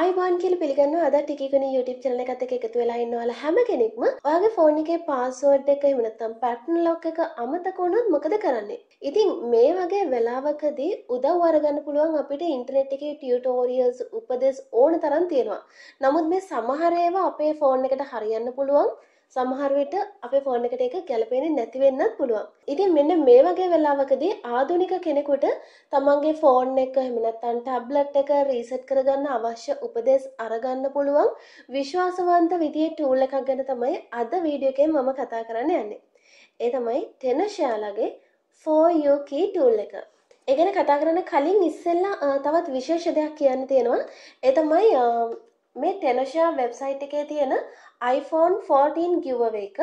අයිබන් කියල පිළිගන්න අද ටිකුණ YouTube චනල එකත එකතු වෙලා ඉන්නවාල හැම කෙනෙක්ම ඔයාගේ ෆෝන් එකේ පාස්ුවඩ් එක එමනත්තම් පැට්න ලොක් එක අමතකොුණුත් මොකද කරන්නේ. ඉතින් මේ වගේ වෙලාවකදී උදව් අරගන්න පුළුවන් අපිට ඉන්ටනෙට් එකේ ටියටෝරියල්ස් උපදෙස් ඕන තරන් තියෙනවා. නමුත් මේ සමහරේවා අපේ ෆෝන් එකට හරියන්න පුළුවන් සමහර විට අපේ ෆෝන් එකට ඒක ගැලපෙන්නේ නැති වෙන්නත් පුළුවන්. ඉතින් මෙන්න මේ වගේ වෙලාවකදී ආධුනික කෙනෙකුට තමන්ගේ ෆෝන් එක එහෙම නැත්නම් ටැබ්ලට් එක රීසෙට් කරගන්න අවශ්‍ය උපදෙස් අරගන්න පුළුවන් විශ්වාසවන්ත විදිහේ ටූල් එකක් ගැන තමයි අද වීඩියෝ එකෙන් මම කතා කරන්න යන්නේ. ඒ තමයි ටෙනෂයාලගේ 4U key tool එක. ඒ ගැන කතා කරන්න කලින් ඉස්සෙල්ලා තවත් විශේෂ දෙයක් කියන්න තියෙනවා. ඒ තමයි මේ ටෙනෂා වෙබ්සයිට් එකේ තියෙන iPhone 14 giveaway එක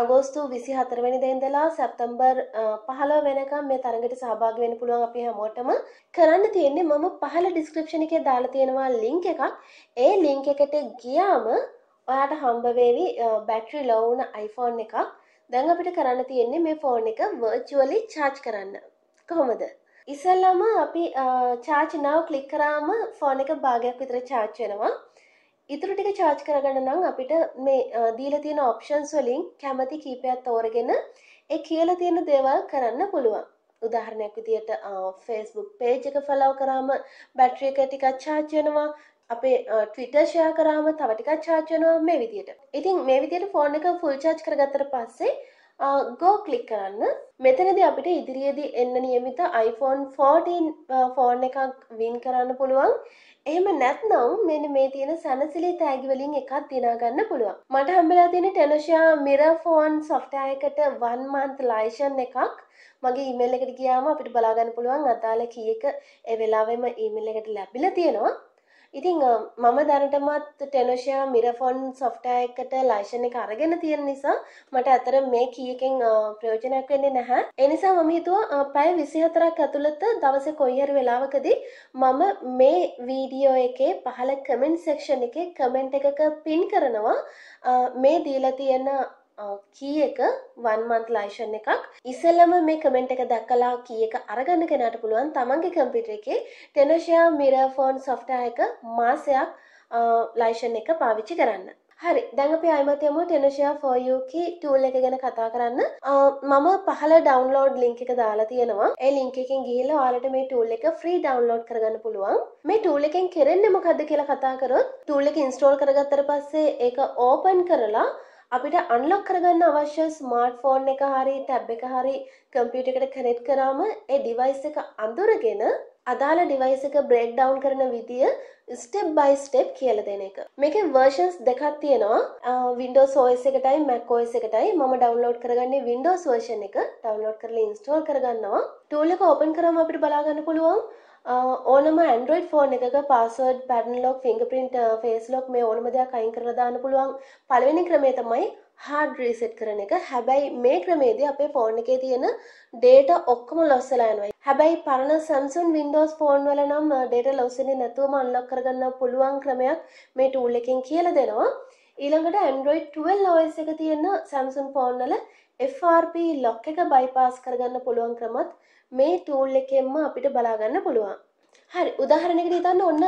අගෝස්තු 24 වෙනිදා ඉඳලා සැප්තැම්බර් 15 වෙනකම් මේ තරඟයට සහභාගී වෙන්න පුළුවන් අපි හැමෝටම කරන්න තියෙන්නේ මම පහළ ඩිස්ක්‍රිප්ෂන් එකේ දාලා තියෙනවා ලින්ක් එකක්. ඒ ලින්ක් එකට ගියාම ඔයාට හම්බ වෙවි බැටරි ලෝ වුණ iPhone එකක්. දැන් අපිට කරන්න තියෙන්නේ මේ ෆෝන් එක virtually charge කරන්න. කොහොමද? ඉස්සල්ලාම අපි charge now click කරාම ෆෝන් එක භාගයක් විතර charge වෙනවා. ඉතුරු ටික චාර්ජ් කරගන්න නම් අපිට මේ දීලා තියෙන ඔප්ෂන්ස් වලින් කැමති කීපයක් තෝරගෙන ඒ කියලා තියෙන දේවල් කරන්න පුළුවන්. උදාහරණයක් විදියට Facebook page එක follow කරාම බැටරි එක ටිකක් charge වෙනවා. අපේ Twitter share කරාම තව ටිකක් charge වෙනවා මේ විදියට. ඉතින් මේ විදියට phone එක full charge කරගත්තට පස්සේ ගෝ කලික් කරන්න මෙතනද අපිට ඉදිරියේදී එන්න නියමිත iPhone 14 ෆෝන් එකක් වින් කරන්න පුළුවන් එහෙම නැත්නම් මෙන්න මේ තියෙන සැනසිලි තෑගි වලින් එකක් දිනා ගන්න පුළුවන්. මට හම්බෙලා තියෙන ටෙනෂා මිරර් ෆෝන් software එකට 1 month license එකක් මගේ ඊමේල් එකට ගියාම අපිට බලා ගන්න පුළුවන් අදාළ කීයක ඒ වෙලාවෙම ඊමේල් එකට ලැබිලා තියෙනවා. ඉතිං මම දැනටමත් ටෙනොෂයා මිරෆොන් සොෆ්ටෑ එකට ලයිෂණ එක අරගෙන තියෙන නිසා මට ඇතර මේ කියකෙන් ප්‍රයෝජනයක් වෙන්නේ නැහැ එනිසා මම හිතුව පැය විසිහතරක් ඇතුළත දවස කොයිහර වෙලාවකදී මම මේ වීඩියෝ එකේ පහල කමෙන්ට් සෙක්ෂන් එක කමෙන්ට් එකක පින් කරනවා මේ දීලා තියෙන කී එක වන් මන්ත් ලයිෂන් එකක් ඉසල්ලම මේ කමෙන්ට් එක දැක්කලා කී එක අරගන්න කෙනට පුළුවන් තමන්ගේ කම්පිටර එකේ ටෙනෂයා මිරෆෝන් සොෆ්ටා එක මාසයක් ලයිෂන් එක පාවිච්චි කරන්න හරි දැන් අපි අයිමතයම ටෙනෂයා ෆෝයුකි ටූල් එක ගැන කතා කරන්න මම පහල ඩවන්ලෝඩ් ලිංක එක දාලා තියෙනවා ඒ ලිංක එකෙන් ගිහිල්ලා ඔයාලට මේ ටූල් එක ෆ්‍රී ඩවන්ලෝඩ් කරගන්න පුළුවන් මේ ටූල් එකෙන් කරන්නේ මොකද්ද කියලා කතා කරොත් ටූල් එක ඉන්ස්ටෝල් කරගත්තට පස්සේ ඒක ඕපන් කරලා අපිට අන්ලොක් කරගන්න අවශ්‍ය ස්මාර්ට් ෆෝන් එක හරි ටැබ් එක හරි කම්පියුට එකට කනෙට් කරාම ඒ ඩිවයිස් එක අඳුරගෙන අදාළ ඩිවයිස් එක බ්‍රේක් ඩවුන් කරන විදිය ස්ටෙප් බයි ස්ටෙප් කියල දෙන එක මේක වර්ෂන්ස් දෙකක් තියෙනවා වින්ඩෝස් ෝස් එකටයි මැක්කෝස් එකටයි මම ඩවන්ලෝඩ් කරගන්නේ වින්ඩෝස් වර්ෂන් එක ඩවන්ලෝඩ් කරලා ඉන්ස්ටෝල් කරගන්නවා ටූල් එක ඕපන් කරම අපිට බලාගන්න පුළුවන් ඕනම ඇන්ඩරෝයිඩ් ෆෝන් එකක පාසුවඩ් පැඩන් ලොක් ෆිංගපින්ට ෆේස් ලොක් මේ ඕනම දෙයක් අයින් කරලා දාන්න පුළුවන් පළවෙනි ක්‍රමේ තමයි හාඩ් රීසෙට් කරන එක හැබැයි මේ ක්‍රමේදී අපේ ෆෝන් එකේ තියෙන ඩේට ඔක්කොම ලොස් වෙලා යනවා. හැබැයි පරණ Samsung Windows ෆෝන් වල නම් ඩේට ලොස් වෙන්නේ නැතුවම අන්ලොක් කරගන්න පුළුවන් ක්‍රමයක් මේ ටූල් එකෙන් කියලා දෙනවා. ඊළඟට Android 12 OS එක තියෙන Samsung ෆෝන් වල FRP ලොක් එක බයිපාස් කරගන්න පුළුවන් ක්‍රමත් මේ ටූල් එකෙන්ම අපිට බලාගන්න පුළුවන්. හරි උදාහරණයකට හිතන්න ඔන්න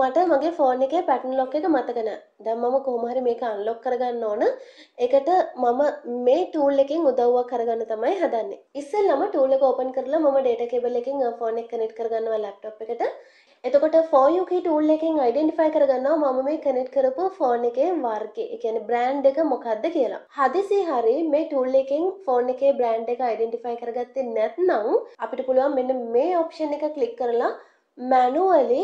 මට මගේ ෆෝන් එකේ පැටර්න් ලොක් එක මතක නැහැ. දැන් මම කොහොම හරි මේක අන්ලොක් කරගන්න ඕන. ඒකට මම මේ ටූල් එකෙන් උදව්වක් කරගන්න තමයි හදන්නේ. ඉස්සෙල්ලාම ටූල් එක ඕපන් කරලා මම ඩේටා කේබල් එකෙන් ෆෝන් එක කනෙක්ට් කරගන්නවා ලැප්ටොප් එකට. එතකොට ෆෝයුක ටූල් එකෙන් අයිඩෙන්ටිෆයි කරගන්නවා මම මේ කනෙට් කරපු ෆෝන් එකේ වර්ගේ එකන බ්‍රෑන්් එක මොකක්ද කියලා හදිසි හරි මේ ටූල් එකෙන් ෆෝන් එකේ බ්‍රෑන්් එක අයිඩෙන්ටිෆයි කරගත්තේ නැත්නම් අපිට පුළුවන් මෙන්න මේ ඔප්ෂන් එක කලික් කරලා මැනුවලි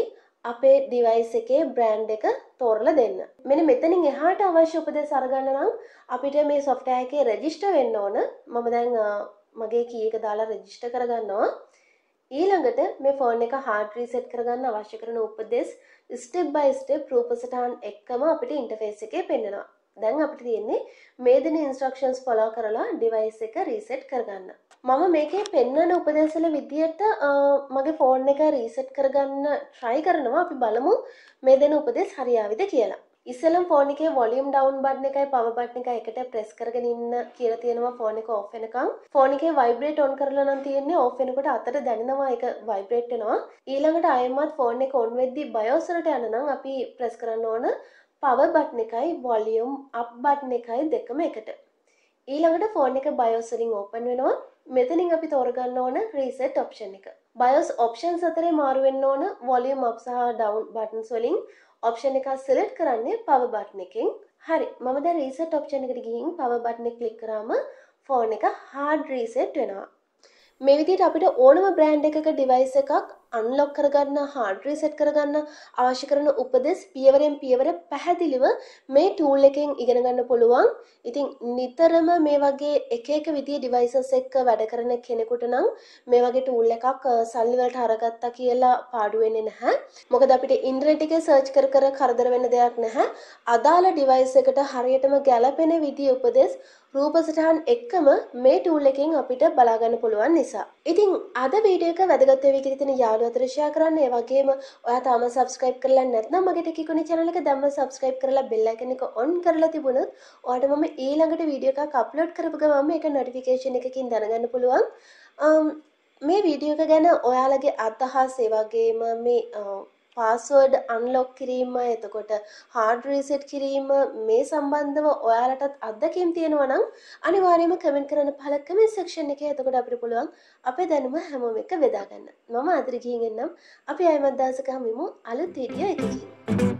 අපේ ඩිවයිස් එකේ බ්‍රෑන්් එක තෝරල දෙන්න. මෙන මෙතනින් එහාට අවශ්‍ය උපදෙ සරගන්න නම් අපිට මේ සොෆ්ටෑ එකේ රෙජිස්ට වෙන්න ඕන මම දැන් මගේ කියක දාලා රෙජිස්ට කරගන්නවා ඊළඟට මේ ෆෝන් එක හාඩ් රීසෙට් කරගන්න අවශ්‍ය කරන උපදෙස් ස්ටෙප් බයි ස්ටෙප් රූපසටහන් එක්කම අපිට ඉන්ටර්ෆේස් එකේ පෙන්වනවා. දැන් අපිට තියෙන්නේ මේ දෙන ඉන්ස්ට්‍රක්ෂන්ස් ෆලෝ කරලා ඩිවයිස් එක රීසෙට් කරගන්න. මම මේකේ පෙන්වන උපදේශවල විදියට මගේ ෆෝන් එක රීසෙට් කරගන්න try කරනවා. අපි බලමු මේ දෙන උපදෙස් හරියාවිද කියලා. ඉස්සලම් ෆෝන් එකේ වොලියම් ඩවුන් බටන් එකයි පවර් බටන් එක එකට ප්‍රෙස් කරගෙන ඉන්න කියලා තියෙනවා ෆෝන් එක ඔෆ් වෙනකන්. ෆෝන් එකේ ভাইබ්‍රේට් ඔන් කරලා නම් තියෙන්නේ ඔෆ් වෙනකොට අතට දැනෙනවා ඒක ভাইබ්‍රේට් වෙනවා. ඊළඟට ආයෙමත් ෆෝන් එක ඔන් වෙද්දී BIOS වලට යන නම් අපි ප්‍රෙස් කරන්න ඕන පවර් බටන් එකයි වොලියම් අප් බටන් එකයි දෙකම එකට. ඊළඟට ෆෝන් එක BIOS වලින් ඕපන් වෙනවා. මෙතනින් අපි තෝරගන්න ඕන රීසෙට් ඔප්ෂන් එක. බයෝස් ඔප්ෂන් සතරේ මාරුවෙන්න ඕන වොලියම් අප් සහ ඩවුන් බටන්ස් වලින් ඔප්ෂන් එකක් සිලෙක්ට් කරන්නේ පවර් බටන් එකෙන්. හරි. මම දැන් රීසෙට් ඔප්ෂන් එකට ගිහින් පවර් බටන් එක ක්ලික් කරාම ෆෝන් එක හાર્ඩ් රීසෙට් වෙනවා. මේ විදිහට අපිට ඕනම බ්‍රෑන්ඩ් එකක ඩිවයිස් එකක් අන්ලොක් කරගන්න හාඩ රිසෙට් කරගන්න අවශ්‍ය කරන උපදෙස් පියවරෙන් පියවර පැහැදිලිව මේ ටූල් එකෙන් ඉගෙන ගන්න පුළුවන්. ඉතින් නිතරම මේ වගේ එක එක විදිහේ ඩිවයිසස් එක්ක වැඩ කරන කෙනෙකුට නම් මේ වගේ ටූල් එකක් සල්ලි වලට අරගත්තා කියලා පාඩු වෙන්නේ නැහැ. මොකද අපිට ඉන්ටර්නෙට් එකේ සර්ච් කර කර කරදර වෙන දෙයක් නැහැ. අදාළ ඩිවයිස් එකට හරියටම ගැළපෙන විදිහේ උපදෙස් රූපසටහන් එක්කම මේ ටූල් එකෙන් අපිට බලාගන්න පුළුවන් නිසා. ඉතින් අද වීඩියෝ එක වැදගත් වෙවි කියලා තියෙන යාළුවා ආදර්ශයා කරන්න ඒ වගේම ඔයා තාම සබස්ක්‍රයිබ් කරලා නැත්නම් මගේ ටිකුණි channel එක දැම්ම සබස්ක්‍රයිබ් කරලා bell icon එක on කරලා තිබුණොත් ඔයාට මම ඊළඟට වීඩියෝ එකක් අප්ලෝඩ් කරපු ගමන් මේක notification එකකින් දැනගන්න පුළුවන් මේ වීඩියෝ එක ගැන ඔයාලගේ අදහස් ඒ වගේම මේ පාස්වර්ඩ් අන්ලොක් කිරීම එතකොට හාඩ් රීසෙට් කිරීම මේ සම්බන්ධව ඔයාලටත් අත්දකින් තියෙනවනම් අනිවාර්යම කමෙන්ට් කරන පහල කමෙන්ට් සෙක්ෂන් එකේ එතකොට අපිට පුළුවන් අපේ දැනුම හැමෝම එක බෙදා ගන්න. මම අදිරි ගිහින් එන්නම්. අපි අයමත් දවසක හමුවෙමු අලුත් වීඩියෝ එකකින්.